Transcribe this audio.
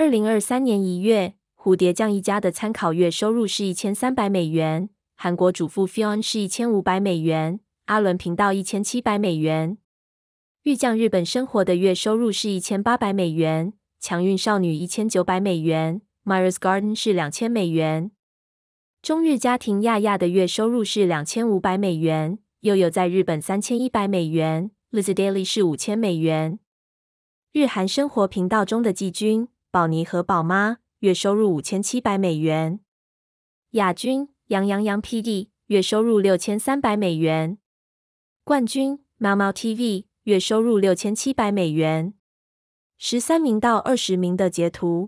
二零二三年一月，蝴蝶酱一家的参考月收入是一千三百美元。韩国主妇 Fiona 是一千五百美元。阿伦频道一千七百美元。玉酱日本生活的月收入是一千八百美元。强运少女一千九百美元。m y r s Garden 是两千美元。中日家庭亚亚的月收入是两千五百美元。又有在日本三千一百美元。Liz Daily 是五千美元。日韩生活频道中的季军。宝尼和宝妈月收入五千七百美元。亚军杨洋洋 PD 月收入六千三百美元。冠军猫猫 TV 月收入六千七百美元。十三名到二十名的截图。